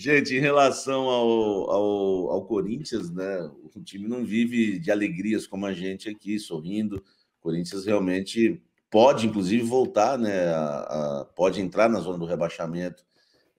Gente, em relação ao, ao, ao, Corinthians, né? O time não vive de alegrias como a gente aqui, sorrindo. O Corinthians realmente pode, inclusive, voltar, né? A, a, pode entrar na zona do rebaixamento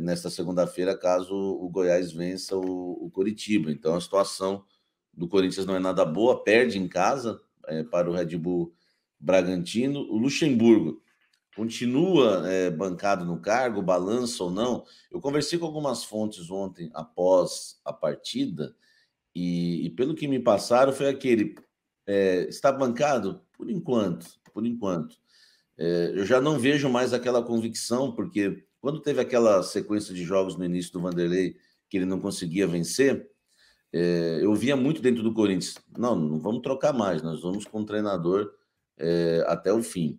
nesta segunda-feira, caso o Goiás vença o, o, Coritiba. Então, a situação do Corinthians não é nada boa, perde em casa é, para o Red Bull Bragantino. O Luxemburgo continua é, bancado no cargo, balança ou não. Eu conversei com algumas fontes ontem após a partida e, e pelo que me passaram foi aquele é, está bancado por enquanto, por enquanto. É, eu já não vejo mais aquela convicção porque quando teve aquela sequência de jogos no início do Vanderlei que ele não conseguia vencer, eu via muito dentro do Corinthians. Não, não vamos trocar mais. Nós vamos com o treinador até o fim.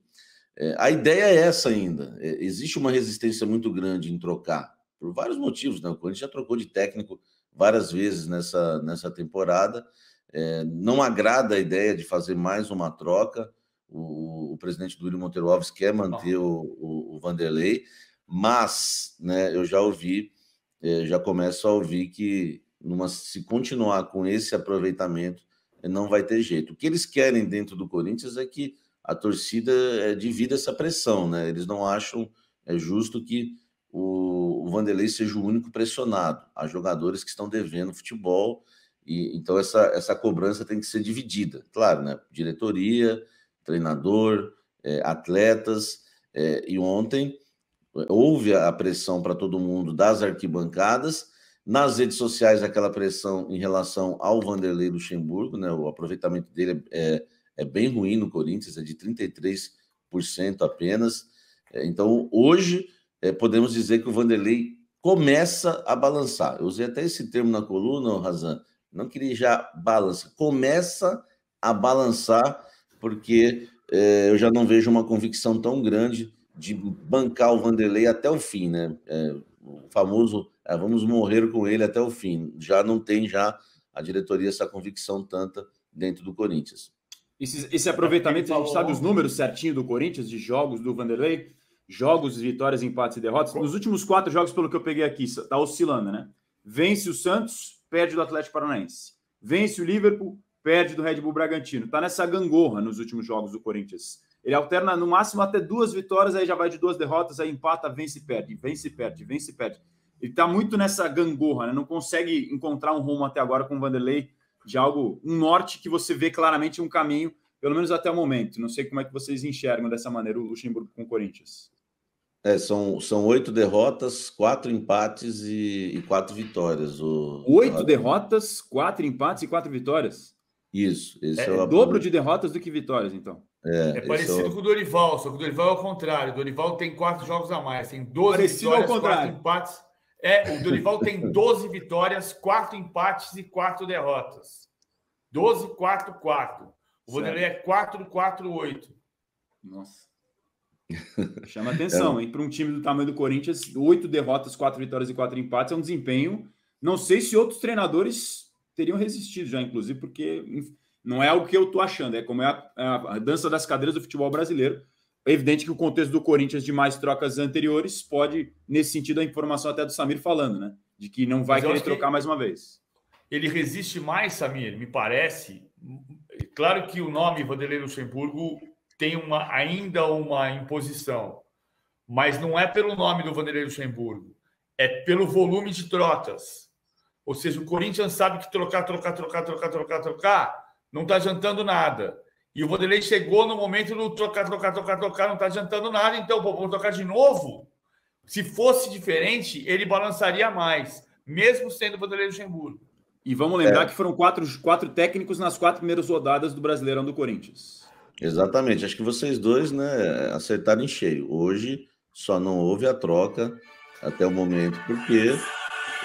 É, a ideia é essa ainda. É, existe uma resistência muito grande em trocar, por vários motivos. Né? O Corinthians já trocou de técnico várias vezes nessa, nessa temporada. É, não agrada a ideia de fazer mais uma troca. O, o presidente do Monteiro Alves quer manter o, o, o, Vanderlei, mas né, eu já ouvi, é, já começo a ouvir que numa, se continuar com esse aproveitamento, não vai ter jeito. O que eles querem dentro do Corinthians é que a torcida eh, divide essa pressão, né? Eles não acham é justo que o, o Vanderlei seja o único pressionado. Há jogadores que estão devendo futebol, e então essa, essa cobrança tem que ser dividida, claro, né? Diretoria, treinador, é, atletas. É, e ontem é, houve a pressão para todo mundo das arquibancadas. Nas redes sociais, aquela pressão em relação ao Vanderlei Luxemburgo, né? O aproveitamento dele é, é é bem ruim no Corinthians, é de 33% apenas. É, então, hoje, é, podemos dizer que o Vanderlei começa a balançar. Eu usei até esse termo na coluna, Razan, não queria já balança, começa a balançar, porque é, eu já não vejo uma convicção tão grande de bancar o Vanderlei até o fim, né? É, o famoso é, vamos morrer com ele até o fim. Já não tem já a diretoria essa convicção tanta dentro do Corinthians. Esse, esse aproveitamento, a gente sabe os números certinho do Corinthians, de jogos do Vanderlei, jogos, vitórias, empates e derrotas. Nos últimos quatro jogos, pelo que eu peguei aqui, está oscilando, né? Vence o Santos, perde do Atlético Paranaense. Vence o Liverpool, perde do Red Bull Bragantino. está nessa gangorra nos últimos jogos do Corinthians. Ele alterna no máximo até duas vitórias, aí já vai de duas derrotas, aí empata, vence e perde, vence e perde, vence e perde. Ele está muito nessa gangorra, né? Não consegue encontrar um rumo até agora com o Vanderlei de algo, um norte que você vê claramente um caminho, pelo menos até o momento. Não sei como é que vocês enxergam dessa maneira o Luxemburgo com o Corinthians. É, são, são oito derrotas, quatro empates e, e quatro vitórias. O, oito derrotas, quatro empates e quatro vitórias? Isso. Esse é, é o dobro de derrotas do que vitórias, então. É, é parecido é o... com o Dorival, só que o Dorival é o contrário. O Dorival tem quatro jogos a mais, tem 12 parecido vitórias, ao contrário. quatro empates. É, o Dorival tem 12 vitórias, 4 empates e 4 derrotas. 12, 4, 4. O Vanderlei é 4, 4, 8. Nossa. Chama atenção, é. hein? Para um time do tamanho do Corinthians, 8 derrotas, 4 vitórias e 4 empates é um desempenho. Não sei se outros treinadores teriam resistido já, inclusive, porque não é o que eu estou achando, é como é a, é a dança das cadeiras do futebol brasileiro. É evidente que o contexto do Corinthians de mais trocas anteriores pode, nesse sentido, a informação até do Samir falando, né? De que não vai querer trocar que mais uma vez. Ele resiste mais, Samir, me parece. Claro que o nome Vanderlei Luxemburgo tem uma, ainda uma imposição, mas não é pelo nome do Vanderlei Luxemburgo, é pelo volume de trocas. Ou seja, o Corinthians sabe que trocar, trocar, trocar, trocar, trocar, trocar, não está adiantando nada. E o Vanderlei chegou no momento do trocar, trocar, trocar, trocar, não está adiantando nada, então pô, vou trocar de novo. Se fosse diferente, ele balançaria mais, mesmo sendo o Vanderlei Luxemburgo. E vamos lembrar é. que foram quatro, quatro técnicos nas quatro primeiras rodadas do Brasileirão do Corinthians. Exatamente, acho que vocês dois né, acertaram em cheio. Hoje só não houve a troca até o momento, porque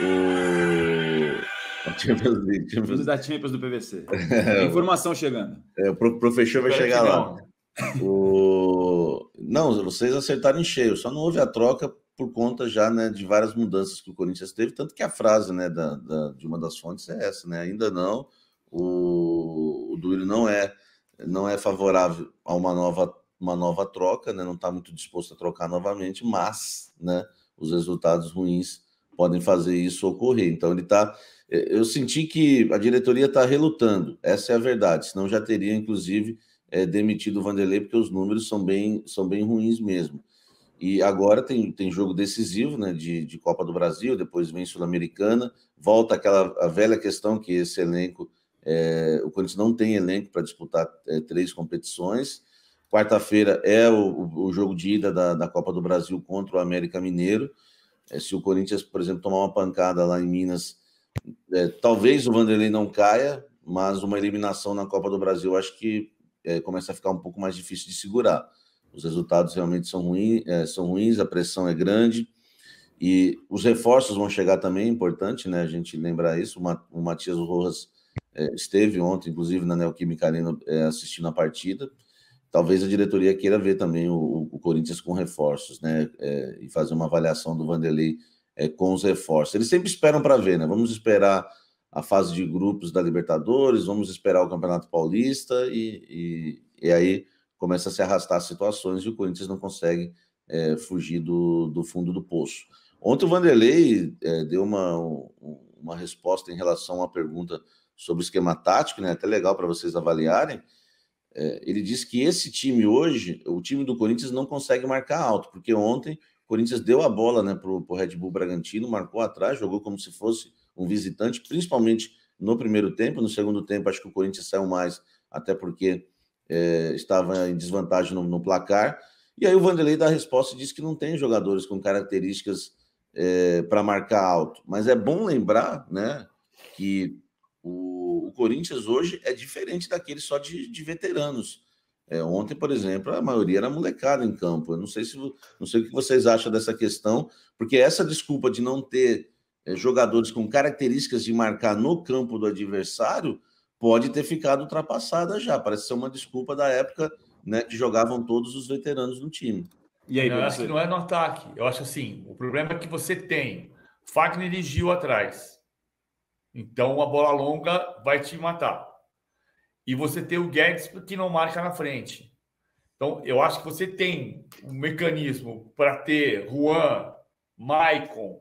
o Champions League. Champions... Da Champions do PVC. É, Informação chegando. É, o professor vai chegar lá. Não. O... não, vocês acertaram em cheio, só não houve a troca por conta já né, de várias mudanças que o Corinthians teve, tanto que a frase né, da, da de uma das fontes é essa, né? Ainda não, o, o Duílio não é, não é favorável a uma nova, uma nova troca, né, não está muito disposto a trocar novamente, mas né, os resultados ruins podem fazer isso ocorrer. Então ele está eh, eu senti que a diretoria está relutando, essa é a verdade, senão já teria, inclusive, é, demitido o Vanderlei, porque os números são bem, são bem ruins mesmo. E agora tem, tem jogo decisivo né, de, de Copa do Brasil, depois vem Sul-Americana, volta aquela a velha questão que esse elenco, é, o Corinthians não tem elenco para disputar é, três competições. Quarta-feira é o, o, jogo de ida da, da Copa do Brasil contra o América Mineiro. É, se o Corinthians, por exemplo, tomar uma pancada lá em Minas, é, talvez o Vanderlei não caia, mas uma eliminação na Copa do Brasil acho que é, começa a ficar um pouco mais difícil de segurar. Os resultados realmente são, ruim, é, são ruins, a pressão é grande e os reforços vão chegar também, é importante né, a gente lembrar isso. O Matias Rojas é, esteve ontem, inclusive, na Neoquímica Arena é, assistindo a partida. Talvez a diretoria queira ver também o, o Corinthians com reforços né, e fazer uma avaliação do Vanderlei é, com os reforços. Eles sempre esperam para ver, né? Vamos esperar a fase de grupos da Libertadores, vamos esperar o Campeonato Paulista e, e, e aí começa a se arrastar situações e o Corinthians não consegue é, fugir do, do, fundo do poço. Ontem o Vanderlei é, deu uma, uma resposta em relação a uma pergunta sobre o esquema tático, né? Até legal para vocês avaliarem. É, ele disse que esse time hoje, o time do Corinthians não consegue marcar alto, porque ontem Corinthians deu a bola né, para o Red Bull Bragantino, marcou atrás, jogou como se fosse um visitante, principalmente no primeiro tempo. No segundo tempo, acho que o Corinthians saiu mais, até porque é, estava em desvantagem no, no, placar. E aí o Vanderlei dá a resposta e diz que não tem jogadores com características é, para marcar alto. Mas é bom lembrar né, que o, o Corinthians hoje é diferente daquele só de, de veteranos. É, ontem, por exemplo, a maioria era molecada em campo. Eu não sei se não sei o que vocês acham dessa questão, porque essa desculpa de não ter é, jogadores com características de marcar no campo do adversário pode ter ficado ultrapassada já. Parece ser uma desculpa da época né, que jogavam todos os veteranos no time. E aí, não, eu acho que não é no ataque. Eu acho assim, o problema é que você tem Fagner e Gil atrás. Então, a bola longa vai te matar e você ter o Guedes que não marca na frente. Então, eu acho que você tem um mecanismo para ter Juan, Maicon,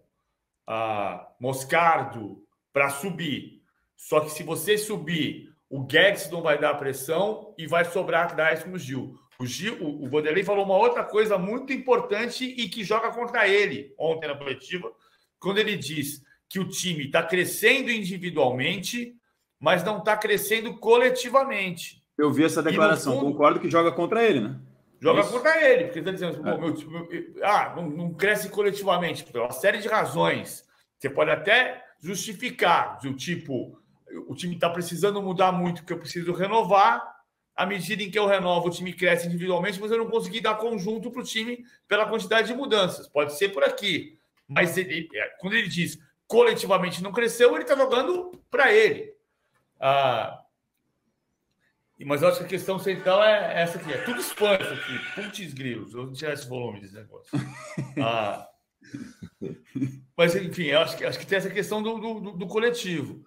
uh, Moscardo para subir. Só que se você subir, o Guedes não vai dar pressão e vai sobrar atrás com o Gil. O, Gil, o, o Vanderlei falou uma outra coisa muito importante e que joga contra ele ontem na coletiva, quando ele diz que o time está crescendo individualmente, mas não está crescendo coletivamente. Eu vi essa declaração, fundo, concordo que joga contra ele, né? Joga é Isso. contra ele, porque está dizendo, é. meu, ah, não, não, cresce coletivamente, por uma série de razões. Você pode até justificar, do tipo, o time está precisando mudar muito, que eu preciso renovar. À medida em que eu renovo, o time cresce individualmente, mas eu não consegui dar conjunto para o time pela quantidade de mudanças. Pode ser por aqui. Mas ele, é, quando ele diz coletivamente não cresceu, ele está jogando para ele. Ah, mas eu acho que a questão central é essa aqui. É tudo spam isso aqui. Putz grilos. Eu não tinha esse volume desse negócio. Ah, mas, enfim, acho que, acho que tem essa questão do, do, do coletivo.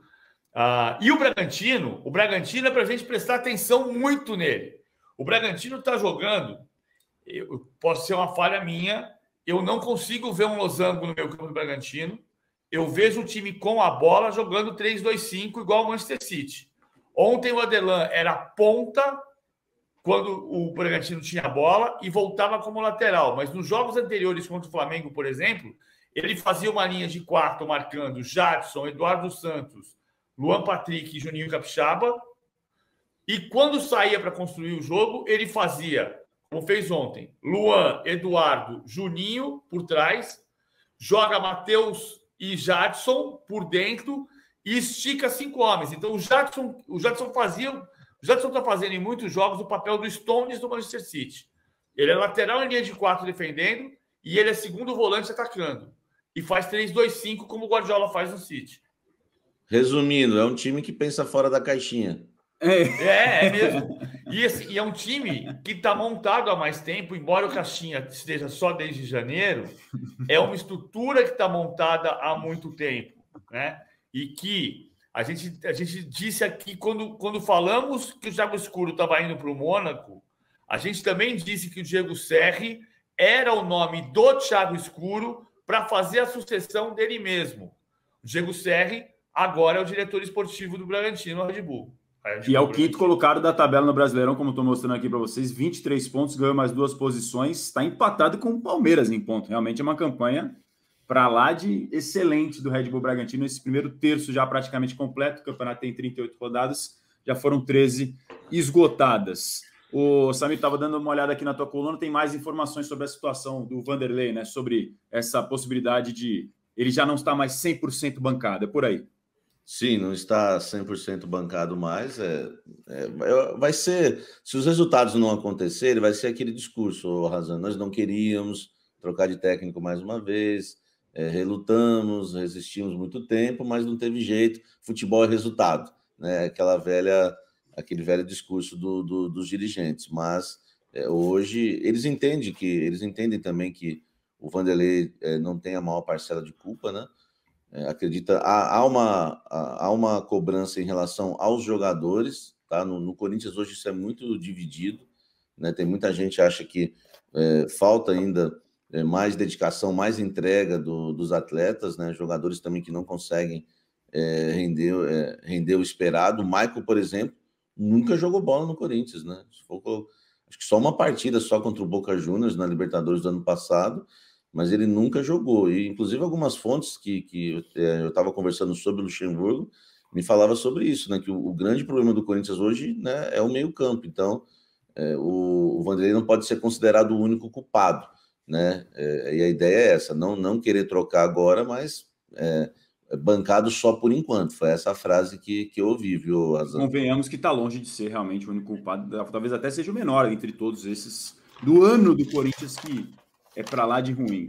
Ah, e o Bragantino, o Bragantino é para a gente prestar atenção muito nele. O Bragantino está jogando, eu, posso ser uma falha minha, eu não consigo ver um losango no meu campo do Bragantino, eu vejo um time com a bola jogando 3-2-5 igual o Manchester City. Ontem o Adelan era ponta quando o Bragantino tinha a bola e voltava como lateral, mas nos jogos anteriores contra o Flamengo, por exemplo, ele fazia uma linha de quarto marcando Jadson, Eduardo Santos, Luan Patrick e Juninho Capixaba. E quando saía para construir o jogo, ele fazia, como fez ontem, Luan, Eduardo, Juninho por trás, joga Matheus e Jadson por dentro e estica cinco homens. Então o Jadson, o Jadson fazia, o Jadson está fazendo em muitos jogos o papel do Stones do Manchester City. Ele é lateral em linha de quatro defendendo e ele é segundo volante atacando. E faz 3-2-5 como o Guardiola faz no City. Resumindo, é um time que pensa fora da caixinha. É. é, é, mesmo. E, esse, e é um time que está montado há mais tempo, embora o Caixinha esteja só desde janeiro, é uma estrutura que está montada há muito tempo. Né? E que a gente, a gente disse aqui, quando, quando falamos que o Thiago Escuro estava indo para o Mônaco, a gente também disse que o Diego Serri era o nome do Thiago Escuro para fazer a sucessão dele mesmo. O Diego Serri agora é o diretor esportivo do Bragantino Red Bull. E é o quinto colocado da tabela no Brasileirão, como estou mostrando aqui para vocês, 23 pontos, ganhou mais duas posições, está empatado com o Palmeiras em ponto. Realmente é uma campanha para lá de excelente do Red Bull Bragantino. Esse primeiro terço já praticamente completo, o campeonato tem 38 rodadas, já foram 13 esgotadas. O Samir estava dando uma olhada aqui na tua coluna, tem mais informações sobre a situação do Vanderlei, né? Sobre essa possibilidade de ele já não estar mais 100% bancada, é por aí. Sim, não está 100% bancado mais. É, é, vai ser, se os resultados não acontecerem, vai ser aquele discurso, Razan, nós não queríamos trocar de técnico mais uma vez, é, relutamos, resistimos muito tempo, mas não teve jeito, futebol é resultado, né? Aquela velha, aquele velho discurso do, do, dos dirigentes, mas é, hoje eles entendem que, eles entendem também que o Vanderlei é, não tem a maior parcela de culpa, né? é, acredita há, há uma há uma cobrança em relação aos jogadores, tá? No, no Corinthians hoje isso é muito dividido, né? Tem muita gente que acha que é, falta ainda é, mais dedicação, mais entrega do, dos atletas, né? Jogadores também que não conseguem é, render, é, render o esperado. O Michael, por exemplo, nunca jogou bola no Corinthians, né? acho que só uma partida só contra o Boca Juniors na Libertadores do ano passado mas ele nunca jogou. E, inclusive, algumas fontes que, que é, eu estava conversando sobre o Luxemburgo me falava sobre isso, né? Que o, o grande problema do Corinthians hoje né, é o meio-campo. Então, é, o, o Vanderlei não pode ser considerado o único culpado, né? É, e a ideia é essa: não, não querer trocar agora, mas é, é bancado só por enquanto. Foi essa a frase que, que eu ouvi, viu, Razão? Convenhamos que está longe de ser realmente o único culpado, talvez até seja o menor entre todos esses do ano do Corinthians que é para lá de ruim.